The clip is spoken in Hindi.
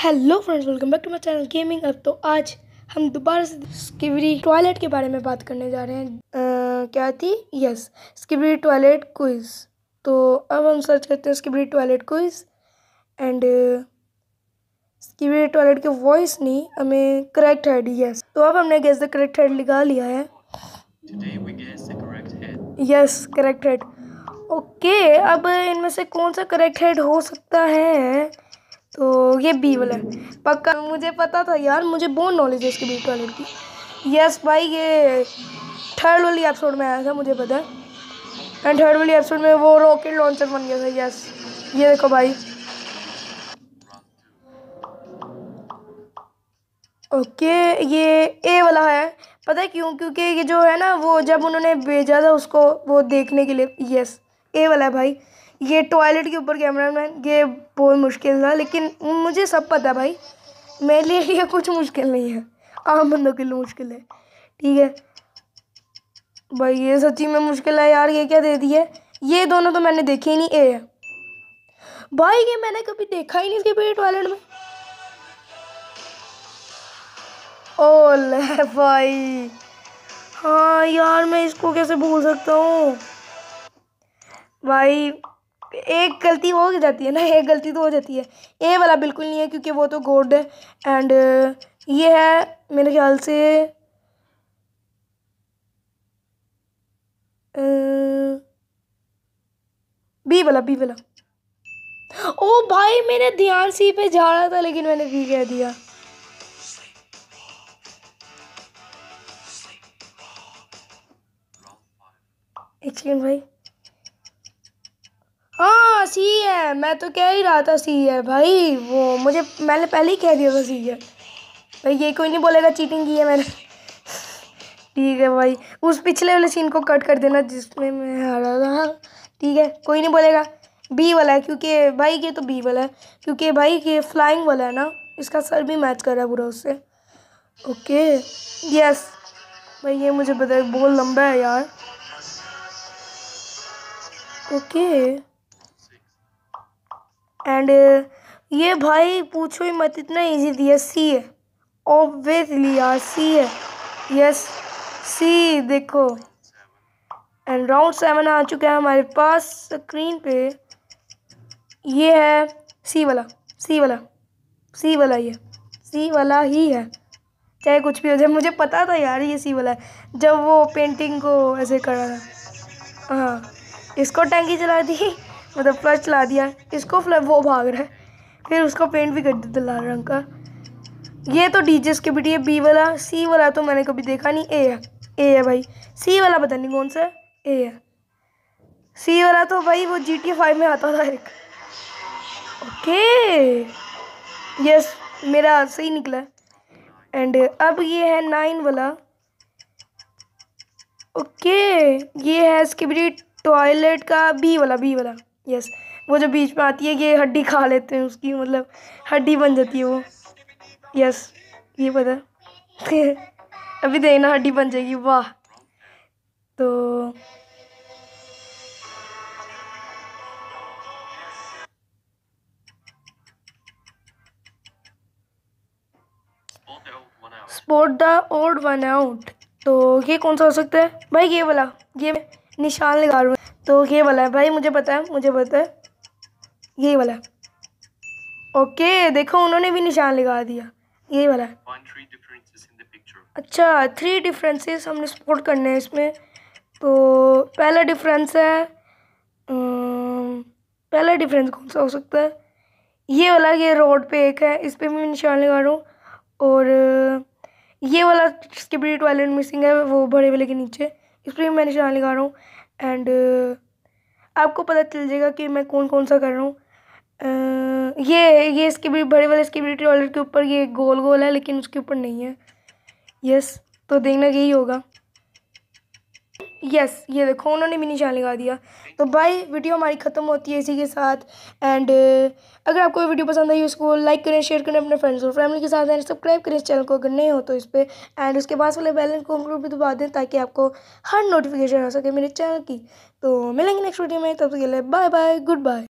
hello friends welcome back to my channel gaming अब तो आज हम दोबारा से स्किवरी टॉयलेट के बारे में बात करने जा रहे हैं आ, क्या थी यस स्किवरी टॉयलेट क्विज तो अब हम सर्च करते हैं skibidi toilet quiz and skibidi toilet के वॉइस नहीं हमें करेक्ट हेड यस तो अब हमने गैस द करेक्ट हेड लिखा लिया है यस करेक्ट हेड ओके अब इनमें से कौन सा करेक्ट हेड हो सकता है तो ये बी वाला पक्का मुझे पता था यार मुझे बहुत नॉलेज है इसके बी वाले की यस भाई ये थर्ड वाली एपिसोड में आया था मुझे पता है एंड थर्ड वाली एपिसोड में वो रॉकेट लॉन्चर बन गया था यस ये देखो भाई ओके ये ए वाला है पता है क्यों क्योंकि ये जो है ना वो जब उन्होंने भेजा था उसको वो देखने के लिए यस ए वाला है भाई ये टॉयलेट के ऊपर कैमरा मैन ये बहुत मुश्किल था लेकिन मुझे सब पता भाई मेरे लिए कुछ मुश्किल नहीं है आम बंदों के लिए मुश्किल है ठीक है भाई ये सच्ची में मुश्किल है यार ये क्या दे दी है ये दोनों तो मैंने देखे ही नहीं ए है भाई ये मैंने कभी देखा ही नहीं इसके पेट टॉयलेट में ओ ले भाई हाँ यार मैं इसको कैसे भूल सकता हूँ भाई एक गलती हो जाती है ना एक गलती तो हो जाती है ए वाला बिल्कुल नहीं है क्योंकि वो तो गोड है एंड uh, ये है मेरे ख्याल से uh, बी वाला बी वाला ओ भाई मैंने ध्यान सी पे जा रहा था लेकिन मैंने बी कह दिया एक सेकेंड भाई सी है मैं तो कह ही रहा था सी है भाई वो मुझे मैंने पहले ही कह दिया था सी है भाई ये कोई नहीं बोलेगा चीटिंग की है मैंने ठीक है भाई उस पिछले वाले सीन को कट कर देना जिसमें मैं हारा था ठीक है कोई नहीं बोलेगा बी वाला है क्योंकि भाई ये तो बी वाला है क्योंकि भाई ये फ्लाइंग वाला है ना इसका सर भी मैच कर रहा है पूरा उससे ओके यस भाई ये मुझे बताया बहुत लंबा है यार ओके एंड uh, ये भाई पूछो ही मत इतना इजी दिया सी है ऑब्वियसली यार सी है यस सी देखो एंड राउंड सेवन आ चुका है हमारे पास स्क्रीन पे ये है सी वाला सी वाला सी वाला ये सी वाला ही है चाहे कुछ भी हो जाए मुझे पता था यार ये सी वाला है जब वो पेंटिंग को ऐसे करा था हाँ इसको टंकी चला दी मतलब फ्लश चला दिया इसको वो भाग रहा है फिर उसको पेंट भी कर दिया लाल रंग का ये तो डी के बिटी है बी वाला सी वाला तो मैंने कभी देखा नहीं ए है ए है भाई सी वाला पता नहीं कौन सा ए है सी वाला तो भाई वो जी टी फाइव में आता था एक ओके यस मेरा सही निकला एंड अब ये है नाइन वाला ओके ये है बिटी टॉयलेट का बी वाला बी वाला यस वो जो बीच में आती है ये हड्डी खा लेते हैं उसकी मतलब हड्डी बन जाती है वो यस ये पता अभी देखना तो हड्डी बन जाएगी वाह तो spot the odd one out तो ये कौन सा हो सकता है भाई ये वाला ये निशान लगा रहा हूँ तो ये वाला है भाई मुझे पता है मुझे पता है यही वाला ओके देखो उन्होंने भी निशान लगा दिया यही वाला अच्छा थ्री डिफरेंसेस हमने सपोर्ट करने हैं इसमें तो पहला डिफरेंस है पहला डिफरेंस कौन सा हो सकता है ये वाला ये रोड पे एक है इस पर मैं निशान लगा रहा हूँ और ये वाला जिसके बड़ी टॉयलेट मिसिंग है वो बड़े वाले के नीचे इस पर भी मैं निशान लगा रहा हूँ एंड आपको पता चल जाएगा कि मैं कौन कौन सा कर रहा हूँ ये ये इसके भी बड़े वाले इसके ब्यूटी ऑर्डर के ऊपर ये गोल गोल है लेकिन उसके ऊपर नहीं है यस तो देखना यही होगा यस ये देखो उन्होंने भी निशान लगा दिया तो भाई वीडियो हमारी ख़त्म होती है इसी के साथ एंड uh, अगर आपको वीडियो पसंद आई उसको लाइक करें शेयर करें अपने फ्रेंड्स और फैमिली के साथ एंड सब्सक्राइब करें इस चैनल को अगर नहीं हो तो इस पर एंड उसके पास वाले बैलन को हमको भी दबा दें ताकि आपको हर नोटिफिकेशन आ सके मेरे चैनल की तो मिलेंगे नेक्स्ट वीडियो में तब तक के लिए बाय बाय गुड बाय